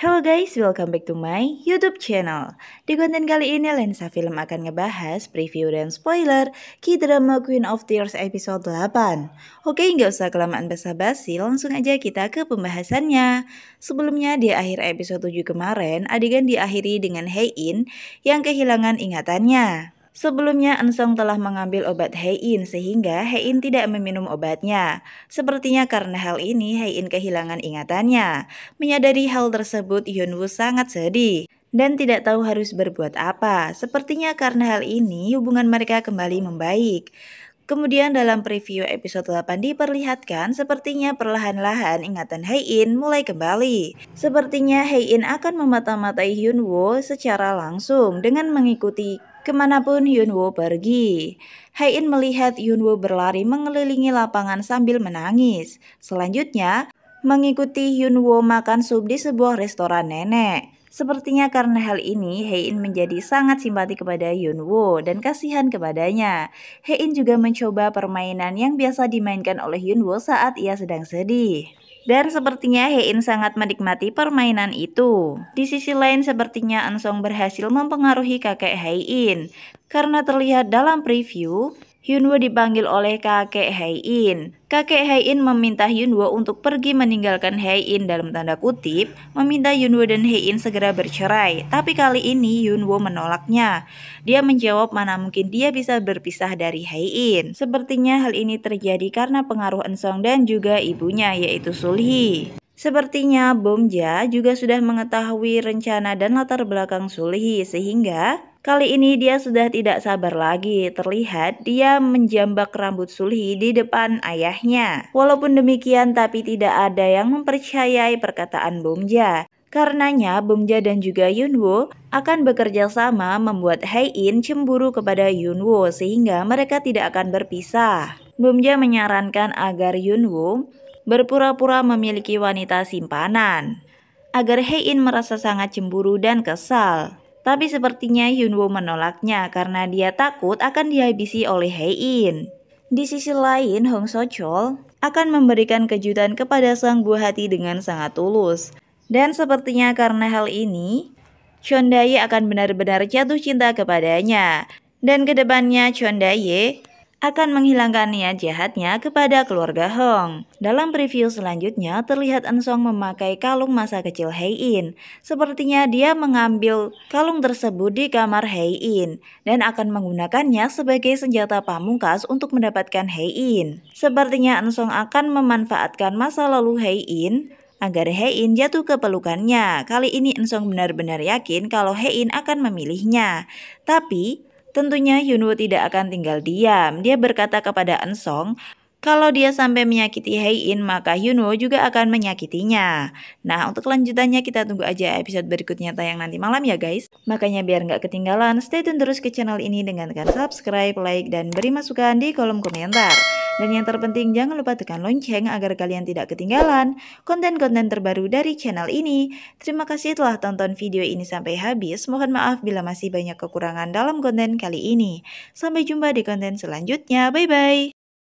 Hello guys, welcome back to my YouTube channel. Di konten kali ini Lensa Film akan ngebahas preview dan spoiler key drama Queen of Tears episode 8. Oke, nggak usah kelamaan basa-basi, langsung aja kita ke pembahasannya. Sebelumnya di akhir episode 7 kemarin, adegan diakhiri dengan In yang kehilangan ingatannya. Sebelumnya, Ensong telah mengambil obat Hein sehingga Hein tidak meminum obatnya. Sepertinya karena hal ini, Hein kehilangan ingatannya. Menyadari hal tersebut, Hyunwoo sangat sedih dan tidak tahu harus berbuat apa. Sepertinya karena hal ini, hubungan mereka kembali membaik. Kemudian dalam preview episode 8 diperlihatkan sepertinya perlahan-lahan ingatan Hee-in mulai kembali. Sepertinya Hee-in akan memata-matai Hyunwoo secara langsung dengan mengikuti kemanapun Yunwo pergi. hai melihat Yunwo berlari mengelilingi lapangan sambil menangis. Selanjutnya, mengikuti Yunwo makan sup di sebuah restoran nenek. Sepertinya karena hal ini, Hein menjadi sangat simpati kepada Yunwoo dan kasihan kepadanya. Hein juga mencoba permainan yang biasa dimainkan oleh Yunwoo saat ia sedang sedih. Dan sepertinya Hein sangat menikmati permainan itu. Di sisi lain sepertinya Ansong berhasil mempengaruhi kakek Hein. Karena terlihat dalam preview, Hyunwoo dipanggil oleh kakek hei Kakek hei meminta Hyunwoo untuk pergi meninggalkan hei dalam tanda kutip, meminta Hyunwoo dan hei segera bercerai. Tapi kali ini Hyunwoo menolaknya. Dia menjawab mana mungkin dia bisa berpisah dari hei Sepertinya hal ini terjadi karena pengaruh Ensong dan juga ibunya yaitu Sulhi. Sepertinya Bomja juga sudah mengetahui rencana dan latar belakang Sulhi sehingga Kali ini dia sudah tidak sabar lagi. Terlihat dia menjambak rambut Sulhi di depan ayahnya. Walaupun demikian tapi tidak ada yang mempercayai perkataan Bomja. Karenanya Bomja dan juga Yunwo akan bekerja sama membuat Hae-in cemburu kepada Yunwo sehingga mereka tidak akan berpisah. Bomja menyarankan agar Yunwo berpura-pura memiliki wanita simpanan agar Hein merasa sangat cemburu dan kesal. Tapi sepertinya Hyunwoo menolaknya karena dia takut akan dihabisi oleh In. Di sisi lain, Hong Sochol akan memberikan kejutan kepada sang buah hati dengan sangat tulus. Dan sepertinya karena hal ini, Chondaye akan benar-benar jatuh cinta kepadanya. Dan kedepannya Chondaye akan menghilangkan niat jahatnya kepada keluarga Hong. Dalam preview selanjutnya, terlihat Ensong memakai kalung masa kecil In. Sepertinya dia mengambil kalung tersebut di kamar In dan akan menggunakannya sebagai senjata pamungkas untuk mendapatkan In. Sepertinya Ensong akan memanfaatkan masa lalu In agar In jatuh ke pelukannya. Kali ini Ensong benar-benar yakin kalau In akan memilihnya. Tapi Tentunya Yunwoo tidak akan tinggal diam. Dia berkata kepada Ensong, kalau dia sampai menyakiti In, maka Yunwoo juga akan menyakitinya. Nah, untuk lanjutannya kita tunggu aja episode berikutnya tayang nanti malam ya guys. Makanya biar nggak ketinggalan, stay tune terus ke channel ini dengan tekan subscribe, like, dan beri masukan di kolom komentar. Dan yang terpenting jangan lupa tekan lonceng agar kalian tidak ketinggalan konten-konten terbaru dari channel ini. Terima kasih telah tonton video ini sampai habis. Mohon maaf bila masih banyak kekurangan dalam konten kali ini. Sampai jumpa di konten selanjutnya. Bye-bye.